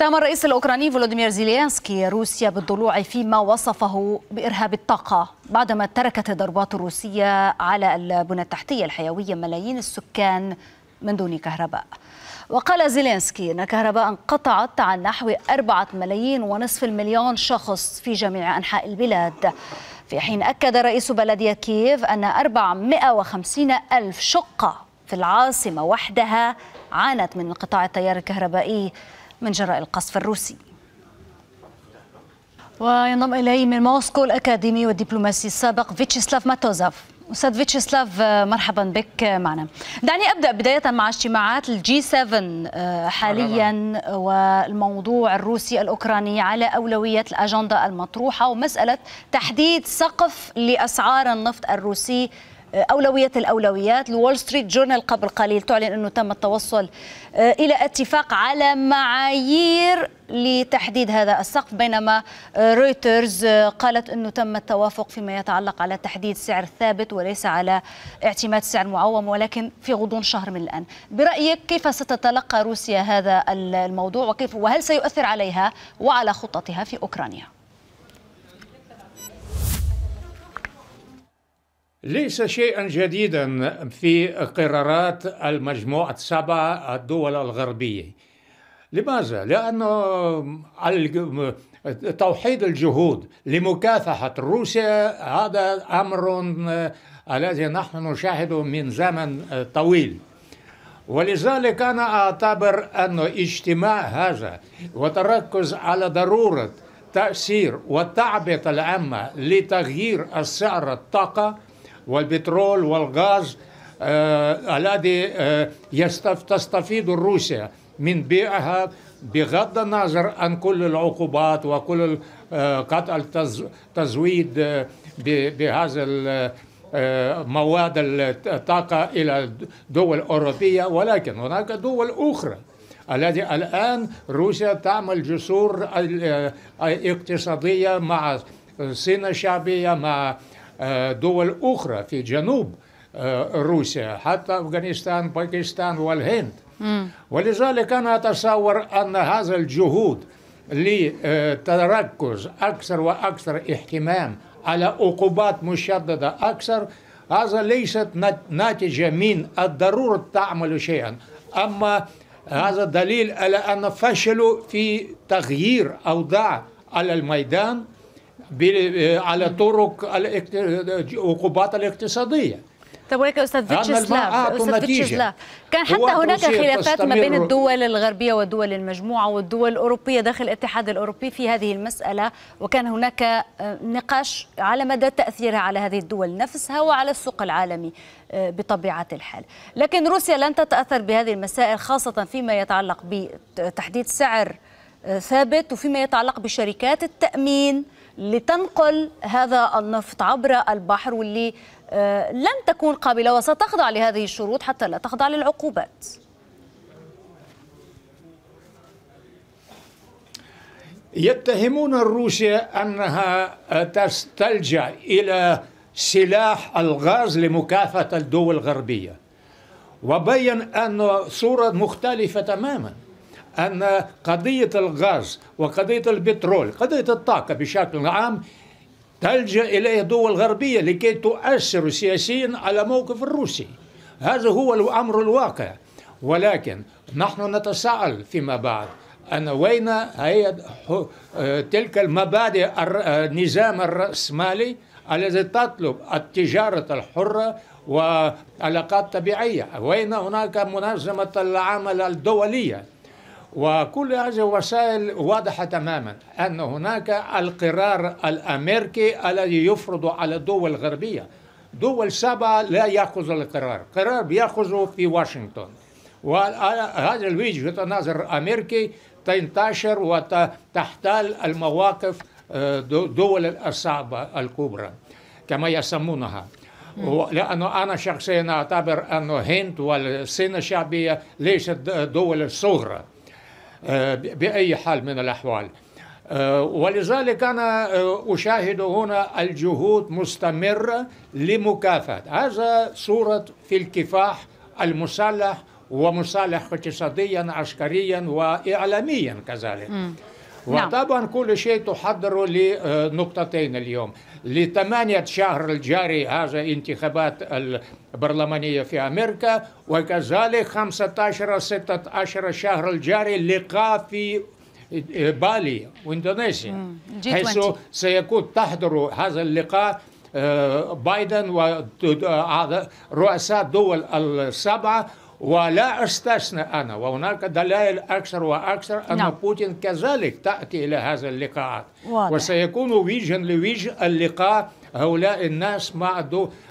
اتهم الرئيس الأوكراني فولوديمير زيلينسكي روسيا بالضلوع فيما وصفه بإرهاب الطاقة بعدما تركت الضربات الروسية على البنى التحتية الحيوية ملايين السكان من دون كهرباء وقال زيلينسكي أن الكهرباء انقطعت عن نحو أربعة ملايين ونصف المليون شخص في جميع أنحاء البلاد في حين أكد رئيس بلدية كييف أن 450 ألف شقة في العاصمة وحدها عانت من انقطاع التيار الكهربائي من جراء القصف الروسي وينضم إلي من موسكو الأكاديمي والدبلوماسي السابق فيتشيسلاف ماتوزاف أستاذ فيتشيسلاف آه، مرحبا بك آه، معنا دعني أبدأ بداية مع اجتماعات الجي 7 آه، حاليا والموضوع الروسي الأوكراني على أولوية الأجندة المطروحة ومسألة تحديد سقف لأسعار النفط الروسي أولوية الأولويات الول ستريت جورنال قبل قليل تعلن أنه تم التوصل آه، إلى اتفاق على معايير لتحديد هذا السقف بينما آه، رويترز آه، قالت أنه تم التوافق فيما يتعلق على تحديد سعر ثابت وليس على اعتماد سعر معوم ولكن في غضون شهر من الآن برأيك كيف ستتلقى روسيا هذا الموضوع وكيف وهل سيؤثر عليها وعلى خططها في أوكرانيا؟ ليس شيئا جديدا في قرارات المجموعة السبعة الدول الغربية لماذا؟ لأن توحيد الجهود لمكافحة روسيا هذا أمر آه، الذي نحن نشاهده من زمن آه، طويل ولذلك أنا أعتبر أن اجتماع هذا وتركز على ضرورة تأثير والتعبئة العامة لتغيير السعر الطاقة والبترول والغاز آه، الذي آه، تستفيد روسيا من بيعها بغض النظر عن كل العقوبات وكل آه، قطع التزويد بهذا مواد الطاقة إلى دول أوروبية ولكن هناك دول أخرى الذي الآن روسيا تعمل جسور اقتصادية مع الصين الشعبية مع آه، دول أخرى في جنوب آه، روسيا حتى أفغانستان باكستان والهند ولذلك أنا أتصور أن هذا الجهود لتركز أكثر وأكثر اهتمام على عقوبات مشددة أكثر هذا ليست ناتجة من الضرورة تعمل شيئا أما هذا دليل على أن فشلوا في تغيير أوضاع على الميدان آه، على طرق العقوبات آه، الاقتصاديه طب ولكن استاذ فيتشسلاف استاذ كان حتى هناك خلافات ما بين الدول الغربيه ودول المجموعه والدول الاوروبيه داخل الاتحاد الاوروبي في هذه المساله وكان هناك آه، نقاش على مدى تاثيرها على هذه الدول نفسها وعلى السوق العالمي بطبيعه الحال لكن روسيا لن تتاثر بهذه المسائل خاصه فيما يتعلق بتحديد سعر ثابت وفيما يتعلق بشركات التأمين لتنقل هذا النفط عبر البحر واللي آه، لن تكون قابلة وستخضع لهذه الشروط حتى لا تخضع للعقوبات يتهمون روسيا أنها تستلجأ إلى سلاح الغاز لمكافحة الدول الغربية وبين أن صورة مختلفة تماماً أن قضية الغاز وقضية البترول قضية الطاقة بشكل عام تلجأ إليه دول غربية لكي تؤثر سياسيا على موقف الروسي هذا هو الأمر الواقع ولكن نحن نتساءل فيما بعد أن وين هي آه، تلك المبادئ آه، النظام الرأسمالي الذي تطلب التجارة الحرة وعلاقات طبيعية وين هناك منظمة العمل الدولية وكل هذه الوسائل واضحة تماما أن هناك القرار الأمريكي الذي يفرض على الدول الغربية دول سبعة لا يأخذ القرار قرار يأخذه في واشنطن وهذا الوجه نظر أمريكي تنتشر وتحتل المواقف آه، دول الصعبة الكبرى كما يسمونها لأنه أنا شخصيا أعتبر أن الهند والصين الشعبية ليست دول صغرى آه، باي حال من الاحوال آه، ولذلك انا آه، اشاهد هنا الجهود مستمره لمكافاه هذا صوره في الكفاح المسلح ومصالح اقتصاديا عسكريا واعلاميا كذلك م. نعم. وطبعا كل شيء تحضر لنقطتين اليوم لثمانية شهر الجاري هذا انتخابات البرلمانية في أمريكا وكذلك 15 16 شهر الجاري لقاء في بالي واندونيسيا حيث سيكون تحضر هذا اللقاء آه، بايدن ورؤساء آه، دول السبعه ولا استثنى انا وهناك دلائل اكثر واكثر ان نعم. بوتين كذلك تاتي الى هذا اللقاءات واضح. وسيكون وجها لوجه اللقاء هؤلاء الناس مع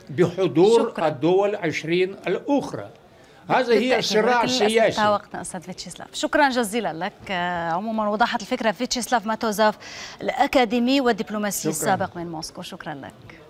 بحضور شكرا. الدول 20 الاخرى هذا هي الصراع السياسي وقتنا استاذ فيتشيسلاف شكرا جزيلا لك عموما وضحت الفكره فيتشيسلاف ماتوزاف الاكاديمي والدبلوماسي شكرا. السابق من موسكو شكرا لك